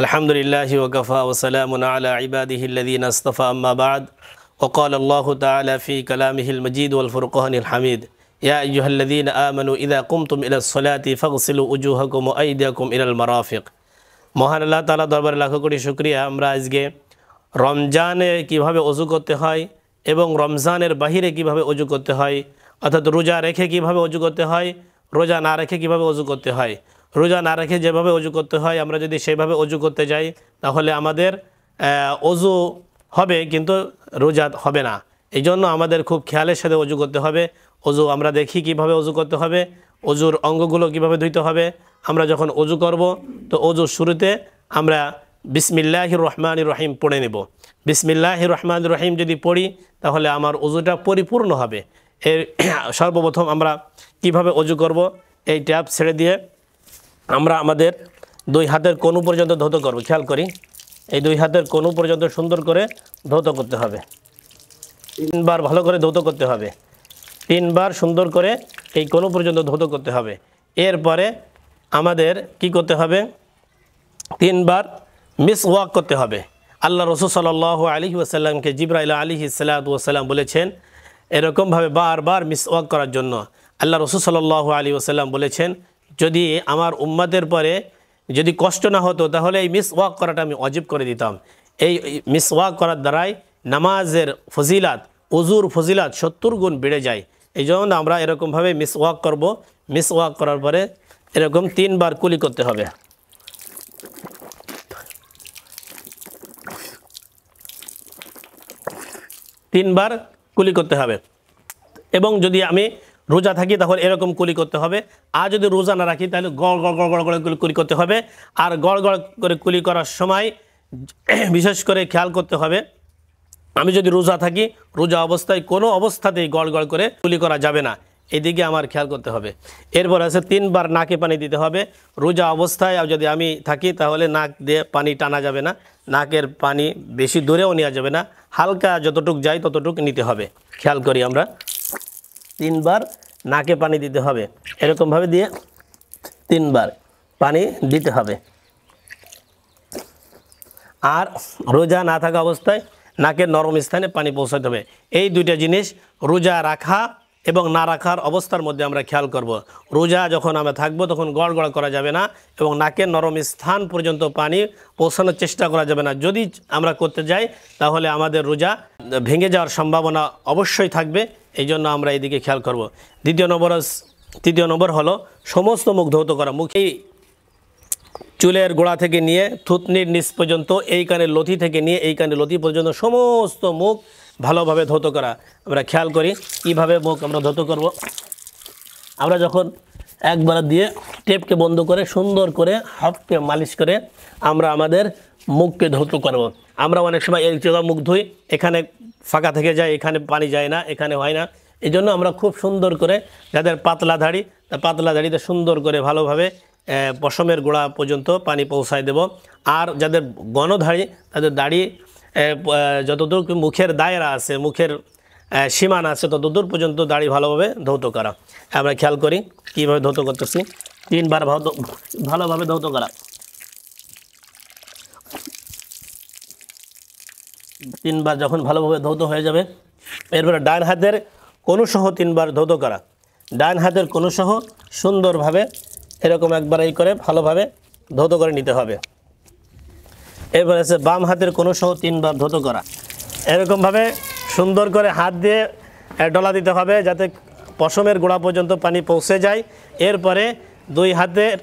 الحمد لله وكفى وسلام على عباده الذين اصطفى أما بعد وقال الله تعالى في كلامه المجيد والفرقان الحميد يا أيها الذين آمنوا إذا قمتم إلى الصلاة فاغسلوا وجوهكم وأيديكم إلى المرافق মহান আল্লাহ তালা দরবার লাখো কোটি শুক্রিয়া আমরা আজকে রমজানে কিভাবে অজু করতে হয় এবং রমজানের বাহিরে কিভাবে অজু করতে হয় অর্থাৎ রোজা রেখে কিভাবে অজু করতে হয় রোজা না রেখে কিভাবে অজু করতে হয় রোজা না রেখে যেভাবে অজু করতে হয় আমরা যদি সেইভাবে অজু করতে যাই তাহলে আমাদের অজু হবে কিন্তু রোজা হবে না এই জন্য আমাদের খুব খেয়ালের সাথে অজু করতে হবে অজু আমরা দেখি কিভাবে অজু করতে হবে অজুর অঙ্গগুলো কিভাবে ধুইতে হবে আমরা যখন অজু করব তো অজু শুরুতে আমরা বিসমিল্লাহ রহমান রহিম পড়ে নেব বিসমিল্লাহ রহমান রহিম যদি পড়ি তাহলে আমার অজুটা পরিপূর্ণ হবে এর সর্বপ্রথম আমরা কিভাবে অজু করব এই ট্যাব ছেড়ে দিয়ে আমরা আমাদের দুই হাতের কনু পর্যন্ত ধৌত করব খেয়াল করি এই দুই হাতের কনু পর্যন্ত সুন্দর করে ধৌত করতে হবে তিনবার ভালো করে ধৌত করতে হবে তিনবার সুন্দর করে এই কনু পর্যন্ত ধৌত করতে হবে এরপরে আমাদের কি করতে হবে তিনবার মিস ওয়াক করতে হবে আল্লাহ রসুল সাল আলী ওসাল্লামকে জিব্রাইল আলী সাল্লাম বলেছেন এরকমভাবে বারবার মিস ওয়াক করার জন্য আল্লাহ রসুল সাল্লাহ আলী ওসাল্লাম বলেছেন যদি আমার উম্মাদের পরে যদি কষ্ট না হতো তাহলে এই মিস ওয়াক করাটা আমি অজীব করে দিতাম এই মিস ওয়াক করার দ্বারাই নামাজের ফজিলাত অজুর ফজিলাত সত্তর গুণ বেড়ে যায় এই জন্য আমরা এরকমভাবে মিস ওয়াক করবো মিস ওয়াক করার পরে এরকম তিনবার কুলি করতে হবে তিনবার কুলি করতে হবে এবং যদি আমি রোজা থাকি তাহলে এরকম কুলি করতে হবে আর যদি রোজা না রাখি তাহলে গড় গড় গড় গড় গড় কুলি করতে হবে আর গড় গড় করে কুলি করার সময় বিশেষ করে খেয়াল করতে হবে আমি যদি রোজা থাকি রোজা অবস্থায় কোনো অবস্থাতেই গড় গড় করে কুলি করা যাবে না এদিকে আমার খেয়াল করতে হবে এরপর আছে তিনবার নাকে পানি দিতে হবে রোজা অবস্থায় যদি আমি থাকি তাহলে নাক দিয়ে পানি টানা যাবে না নাকের পানি বেশি দূরেও নেওয়া যাবে না হালকা যতটুক যাই ততটুক নিতে হবে খেয়াল করি আমরা তিনবার নাকে পানি দিতে হবে এরকমভাবে দিয়ে তিনবার পানি দিতে হবে আর রোজা না থাকা অবস্থায় নাকের নরম স্থানে পানি পৌঁছাতে হবে এই দুইটা জিনিস রোজা রাখা এবং না রাখার অবস্থার মধ্যে আমরা খেয়াল করব। রোজা যখন আমরা থাকবো তখন গড়গড় করা যাবে না এবং নাকের নরম স্থান পর্যন্ত পানি পৌঁছানোর চেষ্টা করা যাবে না যদি আমরা করতে যাই তাহলে আমাদের রোজা ভেঙে যাওয়ার সম্ভাবনা অবশ্যই থাকবে এই জন্য আমরা এদিকে খেয়াল করব দ্বিতীয় নম্বর তৃতীয় নম্বর হলো সমস্ত মুখ ধৌত করা মুখেই চুলের গোড়া থেকে নিয়ে থুতনির নিচ পর্যন্ত এই কানের লতি থেকে নিয়ে এই কানের লতি পর্যন্ত সমস্ত মুখ ভালোভাবে ধৌত করা আমরা খেয়াল করি কীভাবে মুখ আমরা ধৌত করব আমরা যখন একবার দিয়ে টেপকে বন্ধ করে সুন্দর করে হাফকে মালিশ করে আমরা আমাদের মুখকে ধৌত করব আমরা অনেক সময় এই জায়গা মুখ ধুই এখানে ফাঁকা থেকে যায় এখানে পানি যায় না এখানে হয় না এই জন্য আমরা খুব সুন্দর করে যাদের পাতলা ধাড়ি পাতলা ধাড়িতে সুন্দর করে ভালোভাবে পশমের গোড়া পর্যন্ত পানি পৌঁছায় দেব আর যাদের গণধাড়ি তাদের দাড়ি যতদূর মুখের দায়রা আছে মুখের সীমান আছে ততদূর পর্যন্ত দাড়ি ভালোভাবে ধৌত করা আমরা খেয়াল করি কীভাবে ধৌত করতেছি তিনবার ভালোভাবে ধৌত করা তিনবার যখন ভালোভাবে ধৌত হয়ে যাবে এরপরে ডান হাতের সহ তিনবার ধৌত করা ডান হাতের কোনোসহ সুন্দরভাবে এরকম একবার এই করে ভালোভাবে ধৌত করে নিতে হবে এরপরে আছে বাম হাতের সহ তিনবার ধৌত করা এরকমভাবে সুন্দর করে হাত দিয়ে ডলা দিতে হবে যাতে পশমের গোড়া পর্যন্ত পানি পৌঁছে যায় এরপরে দুই হাতের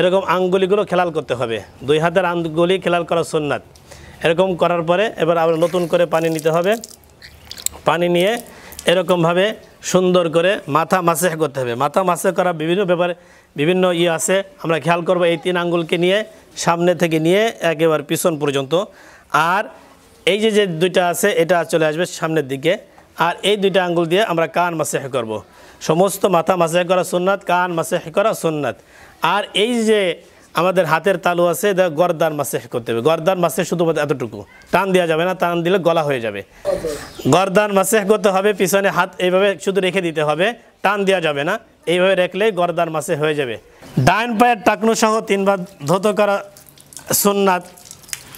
এরকম আঙ্গুলিগুলো খেলাল করতে হবে দুই হাতের আঙ্গুলি খেলাল করা সোননাথ এরকম করার পরে এবার আবার নতুন করে পানি নিতে হবে পানি নিয়ে এরকমভাবে সুন্দর করে মাথা মাসে করতে হবে মাথা মাসে করা বিভিন্ন ব্যাপারে বিভিন্ন ইয়ে আছে আমরা খেয়াল করব এই তিন আঙ্গুলকে নিয়ে সামনে থেকে নিয়ে একেবারে পিছন পর্যন্ত আর এই যে যে দুইটা আছে এটা চলে আসবে সামনের দিকে আর এই দুইটা আঙ্গুল দিয়ে আমরা কান মাসেহ করব। সমস্ত মাথা মাসে করা সোননাথ কান মাসেহ করা সোননাথ আর এই যে আমাদের হাতের তালু আছে এটা গরদান মাসেহ করতে হবে গরদান মাসে শুধু এতটুকু টান দেওয়া যাবে না টান দিলে গলা হয়ে যাবে গরদান মাসেহ করতে হবে পিছনে হাত এইভাবে শুধু রেখে দিতে হবে টান দেওয়া যাবে না এইভাবে রেখলে গরদান মাসে হয়ে যাবে ডায়ন পায়ের টাকনু সহ তিনবার ধৌত করা সুন্নাত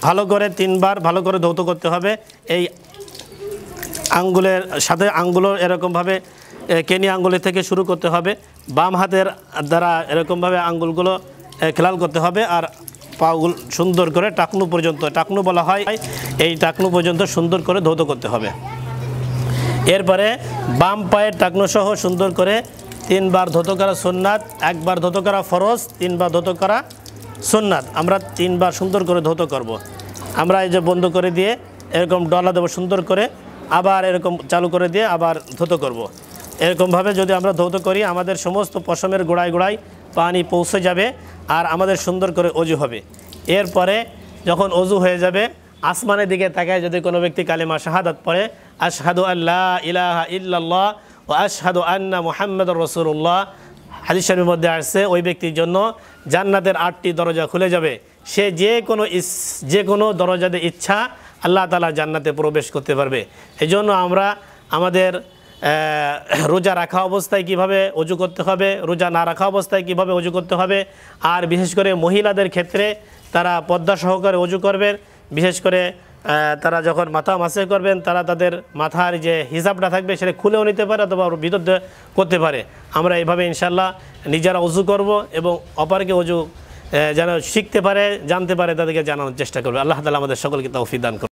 ভালো করে তিনবার ভালো করে ধৌত করতে হবে এই আঙ্গুলের সাথে আঙ্গুলো এরকমভাবে কেনি আঙ্গুলের থেকে শুরু করতে হবে বাম হাতের দ্বারা এরকমভাবে আঙ্গুলগুলো খেলাল করতে হবে আর পাগুল সুন্দর করে টাকনু পর্যন্ত টাকনু বলা হয় এই টাকনু পর্যন্ত সুন্দর করে ধৌত করতে হবে এরপরে বাম পায়ের টাকনু সহ সুন্দর করে তিনবার ধৌত করা সোননাথ একবার ধৌত করা ফরজ তিনবার ধৌত করা সোননাথ আমরা তিনবার সুন্দর করে ধৌত করব। আমরা এই যে বন্ধ করে দিয়ে এরকম ডলা দেবো সুন্দর করে আবার এরকম চালু করে দিয়ে আবার ধৌত করব। এরকমভাবে যদি আমরা ধৌত করি আমাদের সমস্ত পশমের গোড়ায় গোড়ায় পানি পৌঁছে যাবে আর আমাদের সুন্দর করে অজু হবে এরপরে যখন অজু হয়ে যাবে আসমানের দিকে তাকায় যদি কোনো ব্যক্তি কালিমা শাহাদাত পড়ে আশহাদু আল্লাহ ইলাহা ইল্লাল্লাহ ও আশহাদু আন্না মোহাম্মদ রসুল্লাহ হাদিসের মধ্যে আসছে ওই ব্যক্তির জন্য জান্নাতের আটটি দরজা খুলে যাবে সে যে কোনো ইস যে কোনো দরজাতে ইচ্ছা আল্লাহ তালা জান্নাতে প্রবেশ করতে পারবে এজন্য আমরা আমাদের রোজা রাখা অবস্থায় কিভাবে অজু করতে হবে রোজা না রাখা অবস্থায় কিভাবে অজু করতে হবে আর বিশেষ করে মহিলাদের ক্ষেত্রে তারা পদ্মা সহকারে অজু করবেন বিশেষ করে তারা যখন মাথা মাসে করবেন তারা তাদের মাথার যে হিসাবটা থাকবে সেটা খুলেও নিতে পারে অথবা ভিতর করতে পারে আমরা এইভাবে ইনশাল্লাহ নিজেরা অজু করব এবং অপারকে অজু যেন শিখতে পারে জানতে পারে তাদেরকে জানানোর চেষ্টা করবে আল্লাহ তালা আমাদের সকলকে ফিদান করবে